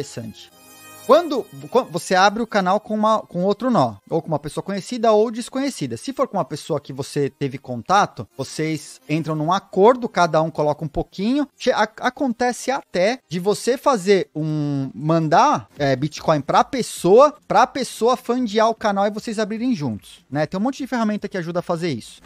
interessante. Quando você abre o canal com, uma, com outro nó, ou com uma pessoa conhecida ou desconhecida. Se for com uma pessoa que você teve contato, vocês entram num acordo, cada um coloca um pouquinho. acontece até de você fazer um. mandar é, Bitcoin a pessoa, a pessoa fandear o canal e vocês abrirem juntos. Né? Tem um monte de ferramenta que ajuda a fazer isso.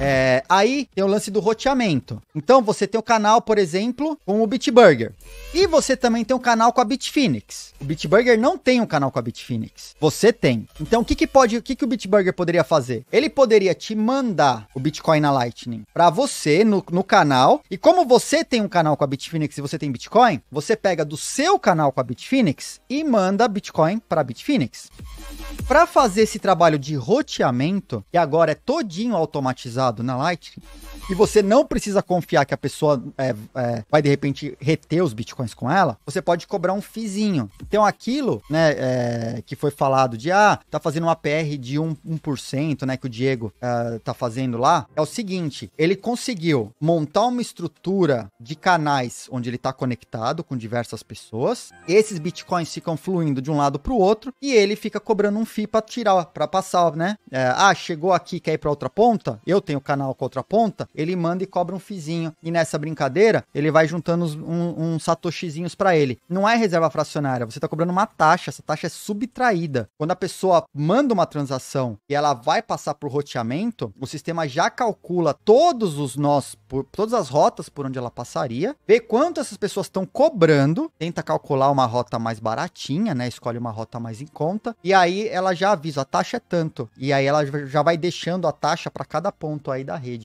É, aí tem o lance do roteamento. Então você tem o canal, por exemplo, com o Bitburger. E você também tem um canal com a Bitfinex. O Bitburger não tem um canal com a Bitfinex. Você tem. Então o que, que pode, o que, que o Bitburger poderia fazer? Ele poderia te mandar o Bitcoin na Lightning para você no, no canal. E como você tem um canal com a Bitfinex e você tem Bitcoin, você pega do seu canal com a Bitfinex e manda Bitcoin para Bitfinex. Para fazer esse trabalho de roteamento, que agora é todinho automatizado usado na Lightning, e você não precisa confiar que a pessoa é, é, vai de repente reter os bitcoins com ela, você pode cobrar um fizinho. Então aquilo, né, é, que foi falado de ah, tá fazendo uma PR de 1%, 1% né, que o Diego é, tá fazendo lá, é o seguinte, ele conseguiu montar uma estrutura de canais onde ele tá conectado com diversas pessoas, esses bitcoins ficam fluindo de um lado para o outro e ele fica cobrando um FII para tirar, para passar, né? É, ah, chegou aqui, quer ir para outra ponta? Eu tenho o canal ponta ele manda e cobra um fizinho. E nessa brincadeira, ele vai juntando uns, um, satoshizinhos para ele. Não é reserva fracionária, você tá cobrando uma taxa, essa taxa é subtraída. Quando a pessoa manda uma transação e ela vai passar pro roteamento, o sistema já calcula todos os nós, por, todas as rotas por onde ela passaria, vê quanto essas pessoas estão cobrando, tenta calcular uma rota mais baratinha, né? Escolhe uma rota mais em conta, e aí ela já avisa, a taxa é tanto. E aí ela já vai deixando a taxa para cada ponto aí da rede.